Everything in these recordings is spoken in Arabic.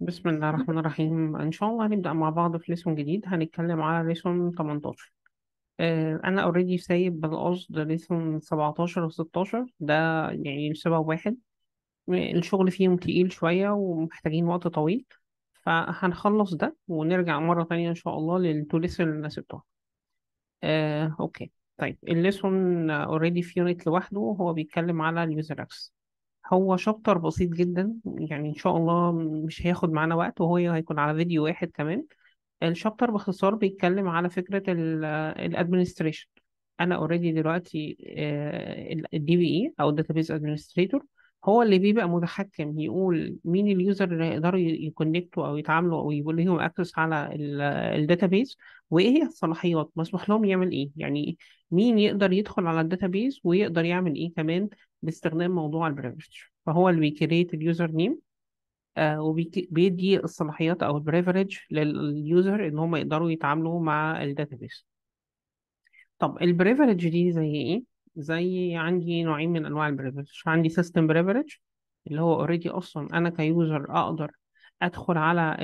بسم الله الرحمن الرحيم إن شاء الله هنبدأ مع بعض في ليسون جديد هنتكلم على ليسون 18 آه، أنا أوريدي سايب بالقصد ليسون 17 و 16 ده يعني لسبب واحد الشغل فيهم تقيل شوية ومحتاجين وقت طويل فهنخلص ده ونرجع مرة تانية إن شاء الله للتو اللي أنا سبتهم آه، أوكي طيب الليسون أوريدي في يونت لوحده هو بيتكلم على اليوزر أكسس هو شابتر بسيط جدا يعني ان شاء الله مش هياخد معانا وقت وهو هيكون على فيديو واحد كمان الشابتر باختصار بيتكلم على فكرة الادمنستريشن آه، انا اوريدي دلوقتي الدي بي اي او الداتابيز ادمنستريتور هو اللي بيبقى متحكم يقول مين اليوزر اللي هيقدروا يكونكتوا او يتعاملوا او يقول لهم اكسس على الداتابيز آه، وايه هي الصلاحيات مسموح لهم يعمل ايه يعني مين يقدر يدخل على الداتابيز ويقدر يعمل ايه كمان باستخدام موضوع البريفريج فهو اللي بيكريت اليوزر نيم آه، وبيدي الصلاحيات او البريفريج لليوزر ان هم يقدروا يتعاملوا مع الداتابيس طب البريفريج دي زي ايه زي عندي نوعين من انواع البريفريج عندي سيستم بريفريج اللي هو اوريدي اصلا انا كيوزر اقدر ادخل على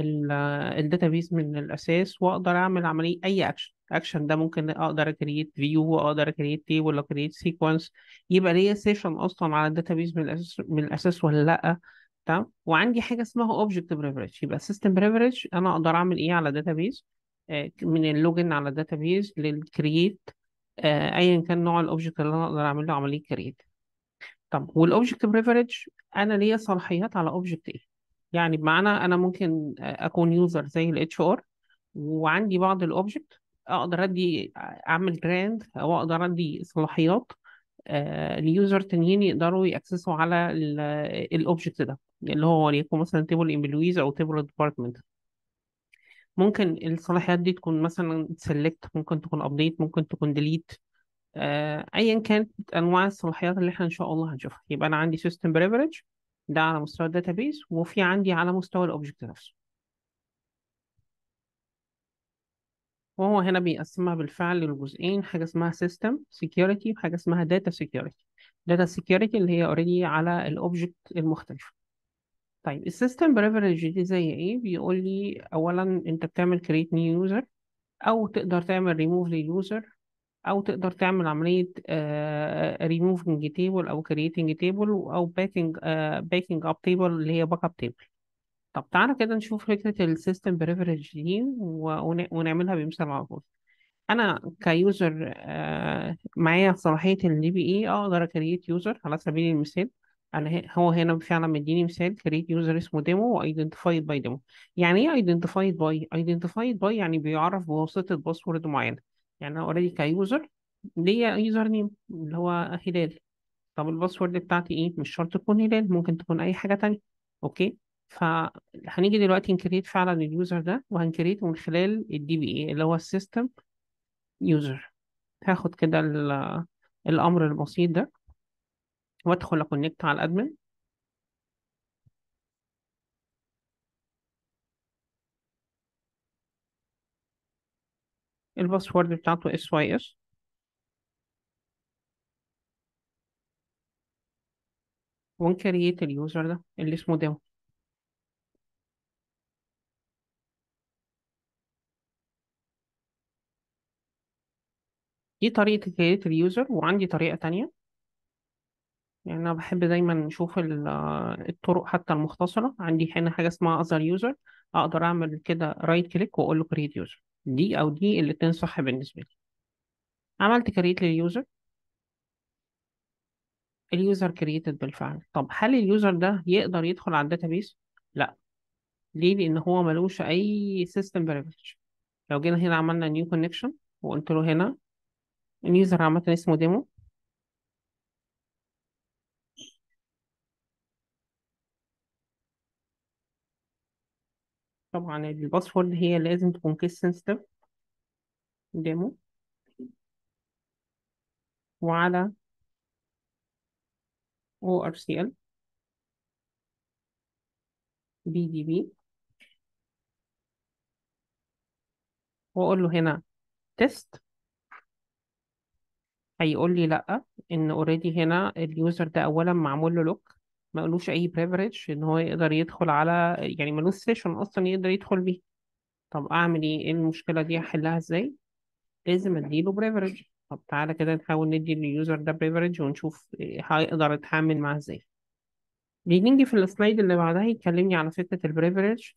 الداتابيس من الاساس واقدر اعمل عمليه اي اكشن اكشن ده ممكن اقدر اكريت فيو واقدر اكريت تيبل اكريت سيكونس يبقى ليا سيشن اصلا على الداتابيز من الاساس من الاساس ولا لا تمام وعندي حاجه اسمها اوبجكت بريفريج يبقى سيستم بريفريج انا اقدر اعمل ايه على الداتابيز آه، من اللوجن على الداتابيز للكرييت آه، ايا كان نوع الاوبجكت اللي انا اقدر اعمل له عمليه كرييت طب والاوبجكت بريفريج انا ليا صلاحيات على اوبجكت ايه يعني بمعنى انا ممكن اكون يوزر زي الاتش ار وعندي بعض الاوبجكت اقدر ادي اعمل جراند او اقدر ادي صلاحيات آه، ليوزر تانيين يقدروا ياكسسوا على الاوبجكت ده يعني اللي هو وليكن مثلا تيبل امبلويز او تيبل ديبارتمنت ممكن الصلاحيات دي تكون مثلا سيلكت ممكن تكون ابديت ممكن تكون ديليت آه، ايا كانت انواع الصلاحيات اللي احنا ان شاء الله هنشوفها يبقى انا عندي سيستم بريفرج ده على مستوى الداتابيس وفي عندي على مستوى الاوبجكت نفسه وهو هنا بيقسمها بالفعل لجزئين حاجة اسمها system security وحاجة اسمها data security data security اللي هي already على الأوبجكت المختلفة طيب السيستم بريفريج دي زي ايه بيقول لي اولا انت بتعمل create new user او تقدر تعمل remove User او تقدر تعمل عمليه ريموفنج آه، تيبل او Creating تيبل او باكينج backing اب آه، تيبل اللي هي باك اب تيبل طب تعالى كده نشوف فكرة System Privilege دي ونعملها بمثال على انا كيوزر آه، معايا صلاحيه الـ DBE أه اقدر اكريت يوزر على سبيل المثال انا هو هنا فعلا مديني مثال كريت يوزر اسمه ديمو وايدنتيفايد باي ديمو يعني ايه ايدنتيفايد باي ايدنتيفايد باي يعني بيعرف بواسطه باسورد معينه يعني انا اوريدي كيوزر ليا يوزر نيم اللي هو هلال طب الباسورد بتاعتي ايه مش شرط تكون هلال ممكن تكون اي حاجه تانية اوكي فهنيجي دلوقتي نكريت فعلا اليوزر ده وهنكريته من خلال الدي بي اي اللي هو السيستم يوزر هاخد كده الامر البسيط ده وادخل اكونكت على الادمن الباسورد بتاعته اس واي اس ونكريت اليوزر ده اللي اسمه ديمو دي طريقة كريت اليوزر وعندي طريقة تانية يعني أنا بحب دايما نشوف آه، الطرق حتى المختصرة عندي هنا حاجة اسمها other يوزر أقدر أعمل كده رايت كليك وأقول له كريت يوزر دي أو دي الاتنين صح بالنسبة لي عملت كريت لليوزر اليوزر كريتد بالفعل طب هل اليوزر ده يقدر يدخل على الداتابيس؟ لا ليه؟ لأن هو ملوش أي سيستم بريفليج لو جينا هنا عملنا نيو كونكشن وقلت له هنا اليوزر عامة اسمه ديمو طبعا الباسورد هي لازم تكون كيس سنسيتيف ديمو وعلى ORCL بي وأقول له هنا تيست هيقول لي لا ان اوريدي هنا اليوزر ده اولا معمول له لوك مقلوش اي بريفريج ان هو يقدر يدخل على يعني ملوش سيشن اصلا يقدر يدخل بيه طب اعمل ايه ايه المشكله دي احلها ازاي لازم اديله بريفريج طب تعالى كده نحاول ندي لليوزر ده بريفريج ونشوف هيقدر يتعامل معاه ازاي بيجي في السلايد اللي بعدها يكلمني على فكره البريفريج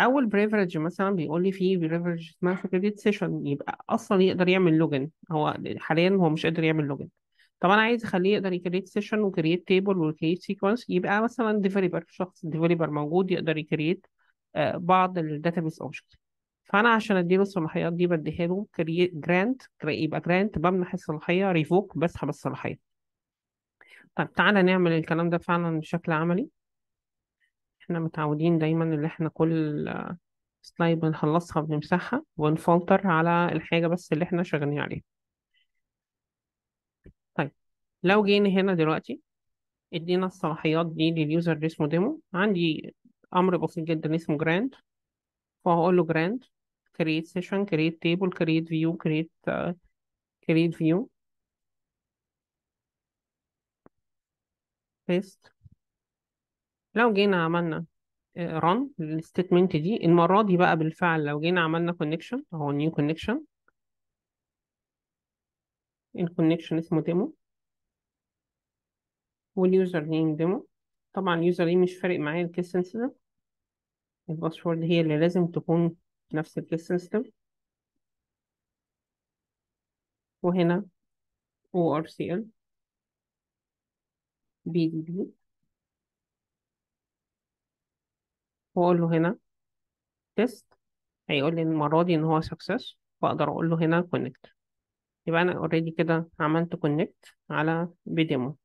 اول بريفرج مثلا بيقول لي في بريفرج اسمها كريدت سيشن يبقى اصلا يقدر يعمل لوجن هو حاليا هو مش قادر يعمل لوجن طب انا عايز اخليه يقدر يكريت سيشن وكريت تيبل وكريت سيكونس يبقى مثلا ديفلوبر شخص ديفلوبر موجود يقدر يكريت آه، بعض الداتابيس اوبجكت فانا عشان اديله الصلاحيات دي بديها له جرانت يبقى جرانت بمنح الصلاحيه ريفوك بسحب الصلاحيه طب تعالى نعمل الكلام ده فعلا بشكل عملي احنا متعودين دايما ان احنا كل سلايد بنخلصها بنمسحها ونفلتر على الحاجة بس اللي احنا شغالين عليها طيب لو جينا هنا دلوقتي ادينا الصلاحيات دي لليوزر اللي اسمه ديمو عندي امر بسيط جدا اسمه جراند فهقول له جراند كريت سيشن كريت تيبل كريت فيو كريت كريت فيو view uh, لو جينا عملنا ران آه، الستيتمنت دي المرة دي بقى بالفعل لو جينا عملنا connection اهو connection ال الكونكشن اسمه ديمو واليوزر نيم ديمو طبعا اليوزر نيم مش فارق معايا الكيس سنسيتيف الباسورد هي اللي لازم تكون نفس الكيس سنسيتيف وهنا ORCL BDB واقول له هنا تيست هيقول لي المرة دي ان هو سكسس واقدر اقول له هنا كونكت يبقى انا اوريدي كده عملت كونكت على بديمو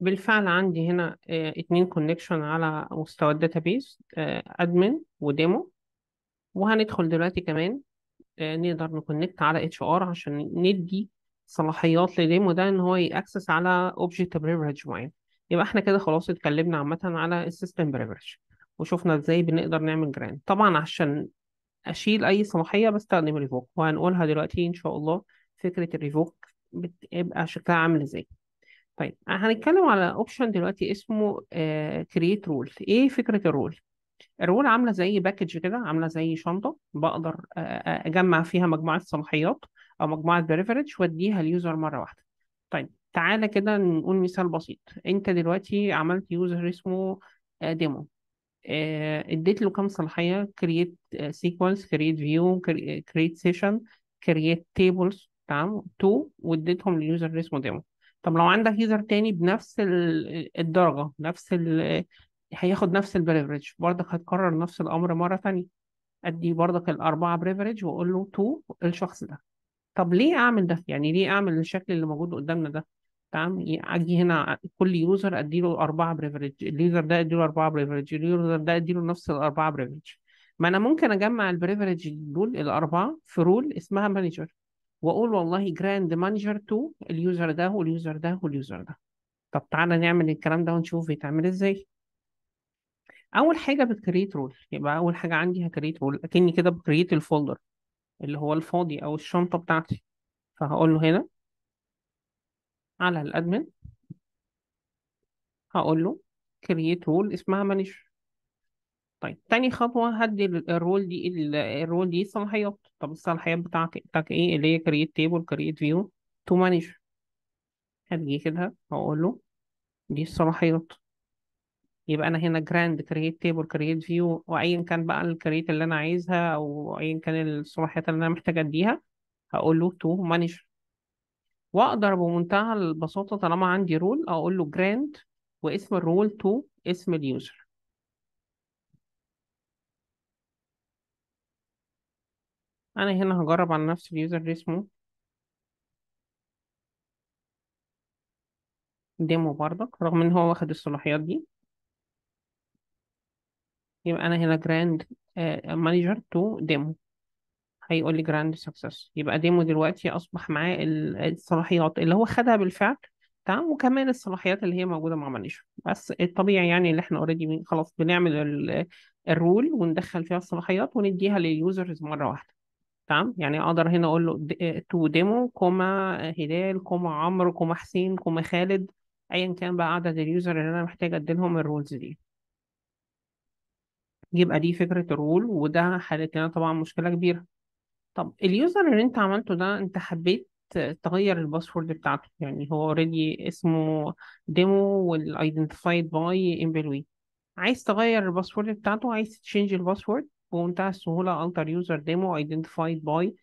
بالفعل عندي هنا آه، اتنين كونكشن على مستوى الداتابيز ادمن آه، وديمو وهندخل دلوقتي كمان آه، نقدر نكونكت على اتش ار عشان ندي صلاحيات لديمو ده ان هو يأكسس على اوبجكت بريفريج معين يبقى احنا كده خلاص اتكلمنا عامة على السيستم بريفريج وشفنا ازاي بنقدر نعمل جراند طبعا عشان اشيل اي صلاحية بستخدم ريفوك وهنقولها دلوقتي ان شاء الله فكرة الريفوك بتبقى شكلها عامل ازاي طيب هنتكلم على اوبشن دلوقتي اسمه كرييت آه، رول ايه فكرة الرول الرول عامله زي باكج كده عامله زي شنطه بقدر آه، آه، اجمع فيها مجموعه صلاحيات او مجموعه بريفرج واديها اليوزر مره واحده طيب تعالى كده نقول مثال بسيط انت دلوقتي عملت يوزر اسمه ديمو آه، آه، اديت له كام صلاحيه كرييت سيكونس كرييت فيو كرييت سيشن كرييت تيبلز تمام تو واديتهم لليوزر اسمه ديمو طب لو عندك يوزر تاني بنفس آه، الدرجه نفس ال هياخد نفس البريفرج برضك هتكرر نفس الامر مره تانية ادي برضك الاربعه بريفرج واقول له تو الشخص ده طب ليه اعمل ده يعني ليه اعمل الشكل اللي موجود قدامنا ده تمام اجي هنا كل يوزر اديله اربعه بريفريج اليوزر ده اديله اربعه بريفريج اليوزر ده اديله نفس الاربعه بريفريج ما انا ممكن اجمع البريفريج دول الاربعه في رول اسمها مانجر واقول والله جراند مانجر تو اليوزر ده واليوزر ده واليوزر ده طب تعالى نعمل الكلام ده ونشوف بيتعمل ازاي اول حاجه بتكريت رول يبقى اول حاجه عندي هكريت رول اكني كده بكريت الفولدر اللي هو الفاضي أو الشنطة بتاعتي فهقول له هنا على الأدمن هقول له create رول اسمها مانجر طيب تاني خطوة هدي الرول دي الرول دي صلاحيات طب الصلاحيات بتاعتك بتاعك ايه اللي هي create table create view to manage هدي كده هقول له دي الصلاحيات يبقى انا هنا جراند كرييت تيبل كرييت فيو وايا كان بقى الكرييت اللي انا عايزها او ايا كان الصلاحيات اللي انا محتاجه اديها هقول له تو مانجر واقدر بمنتهى البساطه طالما عندي رول اقول له جراند واسم الرول تو اسم اليوزر انا هنا هجرب على نفس اليوزر دي اسمه ديمو بردك رغم ان هو واخد الصلاحيات دي يبقى أنا هنا جراند مانجر تو ديمو هيقول لي جراند سكسس يبقى ديمو دلوقتي أصبح معاه الصلاحيات اللي هو خدها بالفعل تمام وكمان الصلاحيات اللي هي موجودة مع مانجر بس الطبيعي يعني اللي احنا اوريدي خلاص بنعمل الرول وندخل فيها الصلاحيات ونديها لليوزرز مرة واحدة تمام يعني اقدر هنا اقول له تو ديمو آه، كوما هلال كوما عمرو كوما حسين كوما خالد ايا كان بقى عدد اليوزر اللي انا محتاج اديلهم الرولز دي يبقى دي فكرة الرول وده حدد لنا طبعا مشكلة كبيرة طب اليوزر اللي انت عملته ده انت حبيت تغير الباسورد بتاعته يعني هو اوريدي اسمه ديمو والايدنتيفايد باي امبلوي عايز تغير الباسورد بتاعته عايز تشينج الباسورد بمنتهى السهولة التر يوزر ديمو ايدنتيفايد باي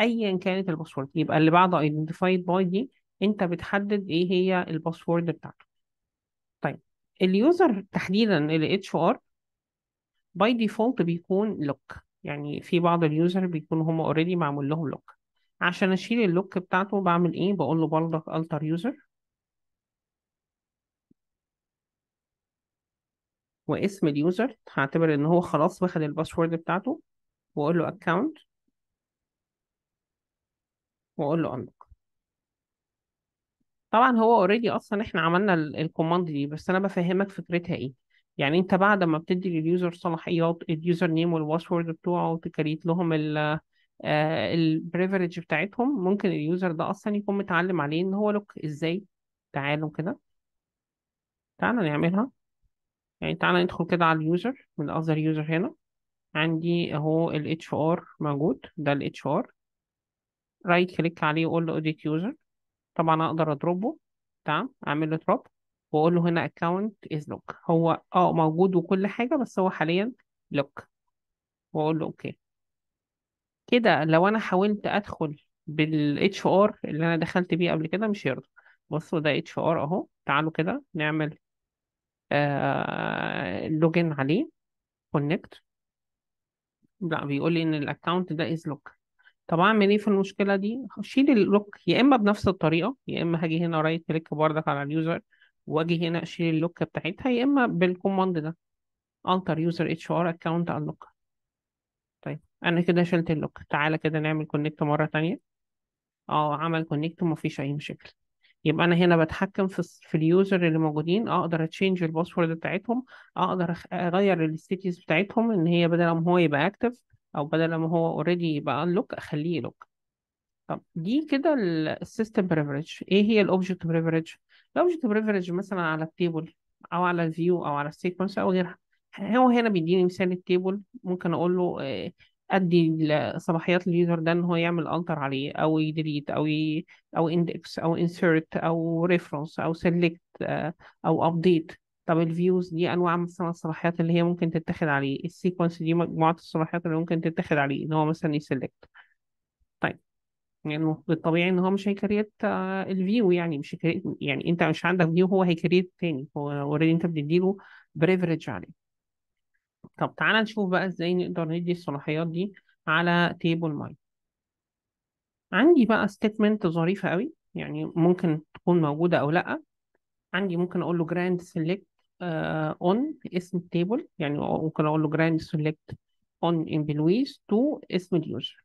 ايا كانت الباسورد يبقى اللي بعد ايدنتيفايد باي دي انت بتحدد ايه هي الباسورد بتاعته طيب اليوزر تحديدا ال اتش ار باي ديفولت بيكون لوك يعني في بعض اليوزر بيكون هم اوريدي معمول لهم لوك عشان اشيل اللوك بتاعته بعمل ايه بقول له برضك التر يوزر واسم اليوزر هعتبر ان هو خلاص واخد الباسورد بتاعته واقول له اكونت واقول له انلوك طبعا هو اوريدي اصلا احنا عملنا الكوماند دي بس انا بفهمك فكرتها ايه يعني انت بعد ما بتدي لليوزر صلاحيات اليوزر نيم والباسورد بتوعه وتكريت لهم ال آه، البريفريج بتاعتهم ممكن اليوزر ده اصلا يكون متعلم عليه ان هو لوك ازاي تعالوا كده تعالى نعملها يعني تعالى ندخل كده على اليوزر من اذر يوزر هنا عندي اهو ال HR موجود ده ال HR رايت كليك عليه وقول له اوديت يوزر طبعا اقدر اضربه تمام اعمل له دروب واقول له هنا account is lock هو اه موجود وكل حاجة بس هو حاليا lock واقول له اوكي كده لو انا حاولت ادخل بال HR اللي انا دخلت بيه قبل كده مش هيرضى بصوا ده HR اهو تعالوا كده نعمل آه لوجن عليه كونكت لا بيقول لي ان الاكونت ده از لوك طب اعمل ايه في المشكله دي شيل اللوك يا اما بنفس الطريقه يا اما هاجي هنا رايت كليك بردك على اليوزر واجي هنا اشيل اللوكة بتاعتها يا اما بالكوماند ده alter user hr account unlock طيب انا كده شلت اللوك تعالى كده نعمل كونكت مرة تانية اه عمل كونكت ومفيش اي مشكل يبقى انا هنا بتحكم في في اليوزر اللي موجودين اقدر اتشينج الباسورد بتاعتهم اقدر اغير الستيتس بتاعتهم ان هي بدل ما هو يبقى اكتف او بدل ما هو اوريدي يبقى انلوك اخليه لوك طب دي كده السيستم بريفريج ايه هي الاوبجكت بريفريج object privilege مثلا على التيبل او على الفيو او على السيكونس او غيرها هو هنا بيديني مثال التيبل ممكن اقول له آه، ادي صلاحيات اليوزر ده ان هو يعمل التر عليه او يديليت او ي... او اندكس او انسيرت او ريفرنس او سيلكت آه، او ابديت طب الفيوز دي انواع مثلا الصلاحيات اللي هي ممكن تتاخد عليه السيكونس دي مجموعه الصلاحيات اللي ممكن تتاخد عليه ان هو مثلا يسلكت طيب يعني بالطبيعي ان هو مش هيكريت آه، الفيو يعني مش هيكريت يعني انت مش عندك فيو هو هيكريت تاني هو اوريدي انت بتديله بريفرج عليه طب تعالى نشوف بقى ازاي نقدر ندي الصلاحيات دي على تيبل ماي عندي بقى ستيتمنت ظريفه قوي يعني ممكن تكون موجوده او لا عندي ممكن اقول له جراند سيلكت اون اسم التيبل يعني ممكن اقول له جراند سيلكت اون امبلويز تو اسم اليوزر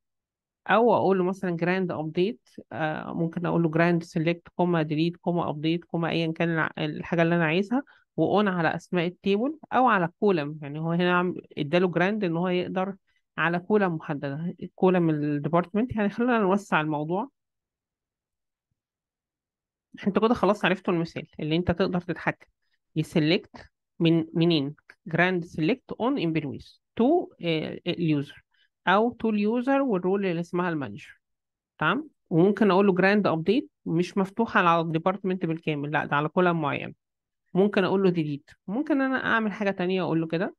او اقول له مثلا جراند ابديت آه، ممكن اقول له جراند سيلكت كوما ديليت كوما ابديت كوما ايا كان الحاجه اللي انا عايزها واون على اسماء التيبل او على كولم يعني هو هنا اداله جراند ان هو يقدر على كولم محدده كولم الديبارتمنت يعني خلينا نوسع الموضوع انت كده خلاص عرفتوا المثال اللي انت تقدر تتحكم يسلكت من منين جراند سيلكت اون امبلويز تو اليوزر او تول يوزر والرول اللي اسمها المانجر تمام وممكن اقول له جراند ابديت مش مفتوحه على الديبارتمنت بالكامل لا ده على كولم معين ممكن اقول له ديليت ممكن انا اعمل حاجه تانية اقول له كده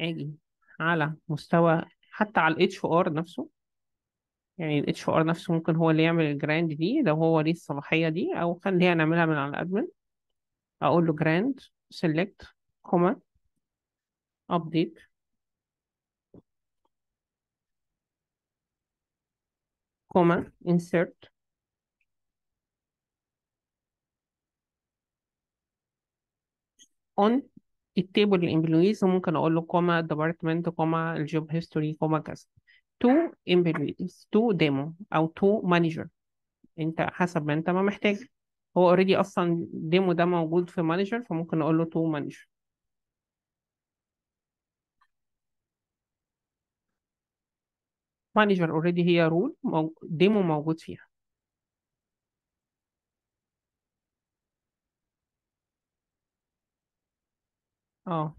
اجي على مستوى حتى على الاتش ار نفسه يعني الاتش ار نفسه ممكن هو اللي يعمل الجراند دي لو هو ليه الصلاحيه دي او خليها نعملها من على الادمن اقول له جراند سيلكت كوما ابديت comma, insert. on التيبل الامبلويز وممكن اقول له كوما department كوما الجوب هيستوري كوما كذا تو امبلويز تو ديمو او تو مانجر انت حسب ما انت ما محتاج هو اوريدي اصلا ديمو ده موجود في مانجر فممكن اقول له تو مانجر مانجر اوريدي هي رول ديمو موجود فيها اه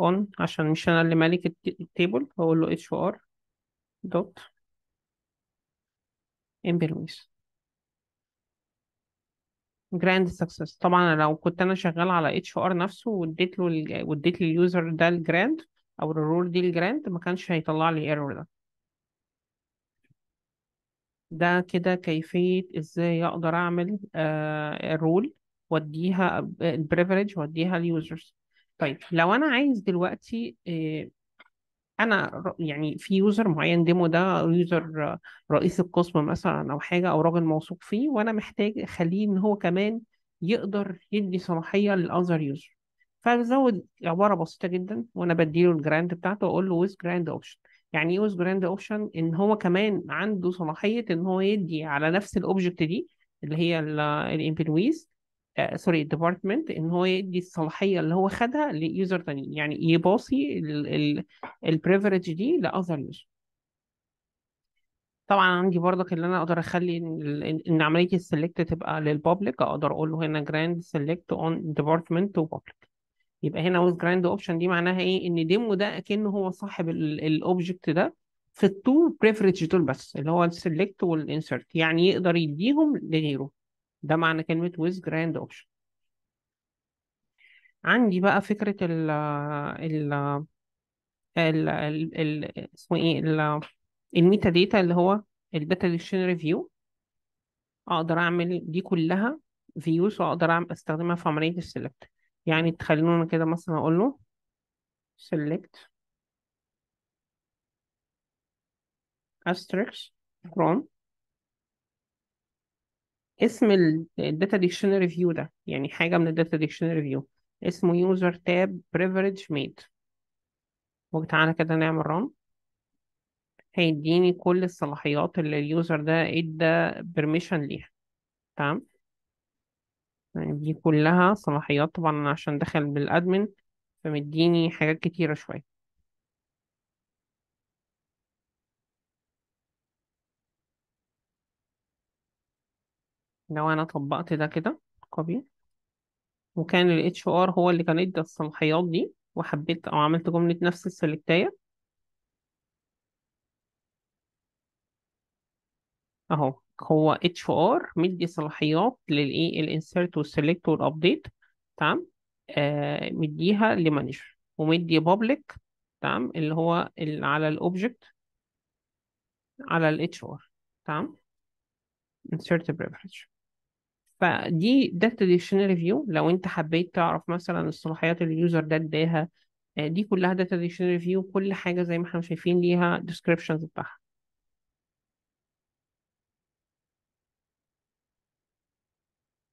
اون عشان مش انا اللي مالك التيبل هقول له اتش ار دوت امبلويز جراند سكسس طبعا لو كنت انا شغال على اتش ار نفسه واديت له واديت لليوزر ده الجراند او الرول دي الجراند ما كانش هيطلع لي ايرور ده ده كده كيفية ازاي اقدر اعمل آه، الرول واديها آه، البريفريج واديها اليوزرز طيب لو انا عايز دلوقتي آه، انا يعني في يوزر معين ديمو ده يوزر رئيس القسم مثلا او حاجه او راجل موثوق فيه وانا محتاج اخليه ان هو كمان يقدر يدي صلاحيه للاذر يوزر فبزود عباره بسيطه جدا وانا بديله الجراند بتاعته واقول له ويز جراند اوبشن يعني يوز جراند اوبشن ان هو كمان عنده صلاحيه ان هو يدي على نفس الاوبجكت دي اللي هي الامبلويز سوري الديبارتمنت ان هو يدي الصلاحيه اللي هو خدها ليوزر تاني يعني يباصي البريفريج دي لاذر يوزر طبعا عندي برضك اللي انا اقدر اخلي ان عمليه السلكت تبقى للبابليك اقدر اقول له هنا جراند سلكت اون ديبارتمنت وبابليك يبقى هنا with grand اوبشن دي معناها ايه ان ديمو ده كأنه هو صاحب الاوبجكت ده في التو بريفريج دول بس اللي هو السلكت والانسرت يعني يقدر يديهم لغيره ده معنى كلمه with grand اوبشن عندي بقى فكره ال ال ال ال اسمه ايه ال الميتا داتا اللي هو الداتا ديكشنري فيو اقدر اعمل دي كلها فيوز واقدر استخدمها في عمليه السلكت يعني تخلونا كده مثلا اقول له select asterisk from اسم data dictionary view ده يعني حاجة من data dictionary view اسمه user tab privilege made وتعالى كده نعمل run هيديني كل الصلاحيات اللي اليوزر ده ادى permission ليها تمام دي كلها صلاحيات طبعا أنا عشان داخل بالأدمن فمديني حاجات كتيرة شوية لو أنا طبقت ده كده كوبي وكان ال HR هو اللي كان ادى الصلاحيات دي وحبيت أو عملت جملة نفس السلكتاية أهو هو اتش ار مدي صلاحيات للايه الانسيرت والسيلكت والابديت تمام آه مديها لمانجر ومدي بابليك تمام اللي هو اللي على الاوبجكت على الاتش ار تمام insert privilege فدي ده تريشنال view لو انت حبيت تعرف مثلا الصلاحيات اليوزر ده اداها آه، دي كلها data dictionary view كل حاجة زي ما احنا شايفين ليها descriptions بتاعها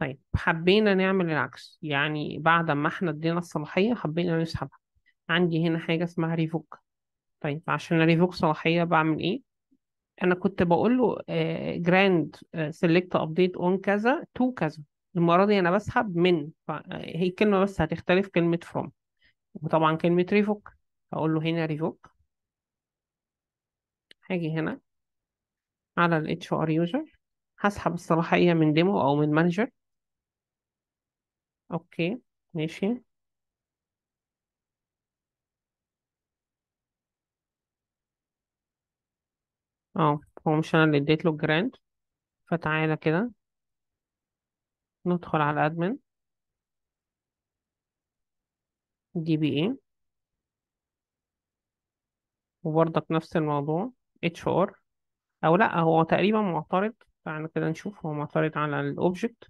طيب حبينا نعمل العكس يعني بعد ما احنا ادينا الصلاحية حبينا نسحبها عندي هنا حاجة اسمها ريفوك طيب عشان ريفوك صلاحية بعمل ايه انا كنت بقول له جراند سيلكت ابديت اون كذا تو كذا المرة دي انا بسحب من آه، هي كلمة بس هتختلف كلمة فروم وطبعا كلمة ريفوك هقول له هنا ريفوك هاجي هنا على الاتش ار يوزر هسحب الصلاحية من ديمو او من مانجر اوكي ماشي اه هو مش انا اللي اديت له الجراند فتعالى كده ندخل على الادمن دي بي اي وبرضك نفس الموضوع اتش ار او لا هو تقريبا معترض تعالى كده نشوف هو معترض على الاوبجكت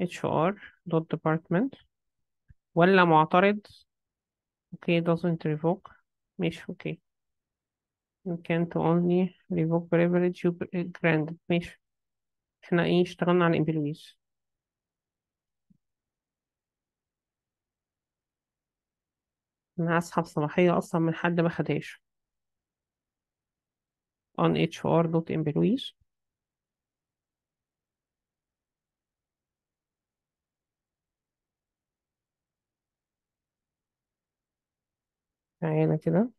hr.department ولا معترض okay, doesn't revoke ماشي okay you can't only revoke privilege you granted ماشي احنا ايه اشتغلنا على employees انا هسحب صلاحية اصلا من حد ما خدهاش on hr.employees معانا كده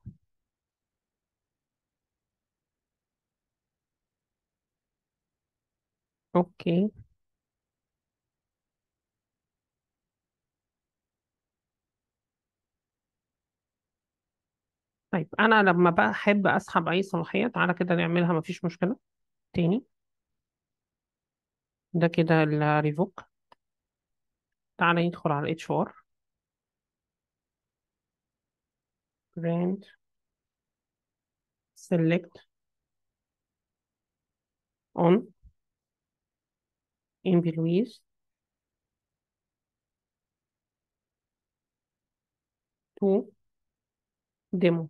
اوكي طيب انا لما بحب اسحب اي صلاحية تعالى كده نعملها مفيش مشكلة تاني ده كده الريفوك تعالى ندخل على الاتش ار Grant select on in Louise to demo.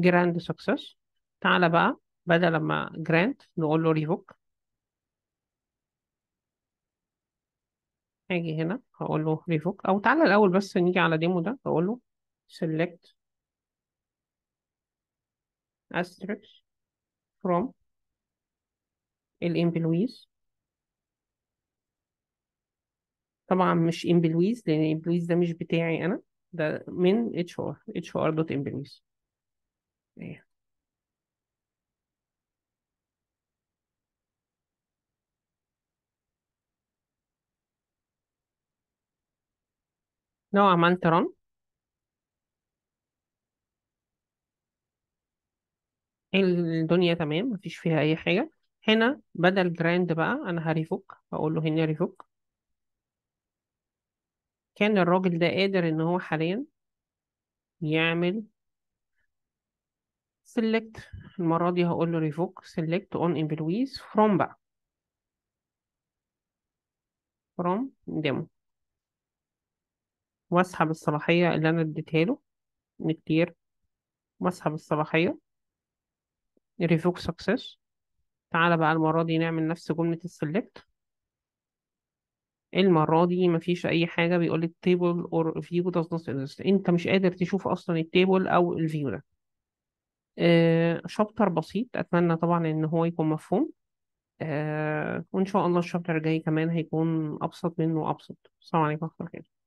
grant success. تعال بقى بدل ما grant نقول له revoke. هاجي هنا هقول له ريفوك او تعالى الاول بس نيجي على ديمو ده هقول له select asterisk from الامبلويز طبعا مش امبلويز لان امبلويز ده مش بتاعي انا ده من اتش ار اتش ار دوت امبلويز لو عملت رن الدنيا تمام مفيش فيها اي حاجة هنا بدل جراند بقى انا هريفوك هقوله له هنا ريفوك كان الراجل ده قادر ان هو حاليا يعمل select المرة دي هقول له revoke select on employees from بقى from demo واسحب الصلاحية اللي أنا اديتها له نكتير واسحب الصلاحية ريفوك سكسس تعالى بقى المرة دي نعمل نفس جملة السلكت المرة دي مفيش أي حاجة بيقول التيبل or view does not exist أنت مش قادر تشوف أصلا التيبل أو الفيو ده آه شابتر بسيط أتمنى طبعا إن هو يكون مفهوم آه وإن شاء الله الشابتر الجاي كمان هيكون أبسط منه أبسط السلام عليكم ورحمة الله